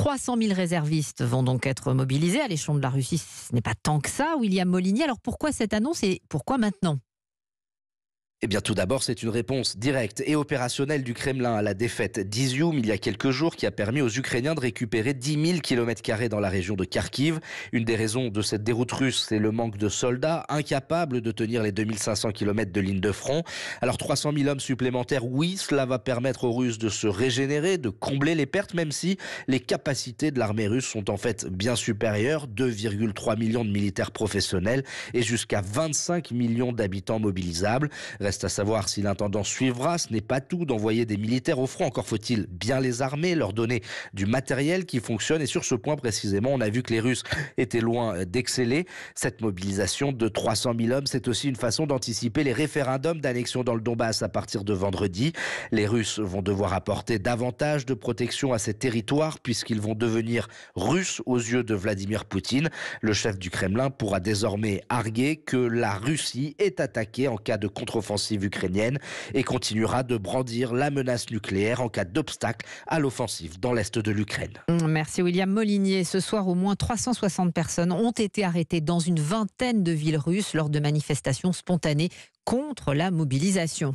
300 000 réservistes vont donc être mobilisés à l'échelon de la Russie. Ce n'est pas tant que ça, William Molinier. Alors pourquoi cette annonce et pourquoi maintenant eh bien, tout d'abord, c'est une réponse directe et opérationnelle du Kremlin à la défaite d'Izium il y a quelques jours qui a permis aux Ukrainiens de récupérer 10 000 km dans la région de Kharkiv. Une des raisons de cette déroute russe, c'est le manque de soldats incapables de tenir les 2500 km de ligne de front. Alors, 300 000 hommes supplémentaires, oui, cela va permettre aux Russes de se régénérer, de combler les pertes, même si les capacités de l'armée russe sont en fait bien supérieures. 2,3 millions de militaires professionnels et jusqu'à 25 millions d'habitants mobilisables. Reste à savoir si l'intendant suivra. Ce n'est pas tout d'envoyer des militaires au front. Encore faut-il bien les armer, leur donner du matériel qui fonctionne. Et sur ce point précisément, on a vu que les Russes étaient loin d'exceller. Cette mobilisation de 300 000 hommes, c'est aussi une façon d'anticiper les référendums d'annexion dans le Donbass à partir de vendredi. Les Russes vont devoir apporter davantage de protection à ces territoires puisqu'ils vont devenir russes aux yeux de Vladimir Poutine. Le chef du Kremlin pourra désormais arguer que la Russie est attaquée en cas de contre-offensive ukrainienne et continuera de brandir la menace nucléaire en cas d'obstacle à l'offensive dans l'est de l'Ukraine. Merci William Molinier. Ce soir, au moins 360 personnes ont été arrêtées dans une vingtaine de villes russes lors de manifestations spontanées contre la mobilisation.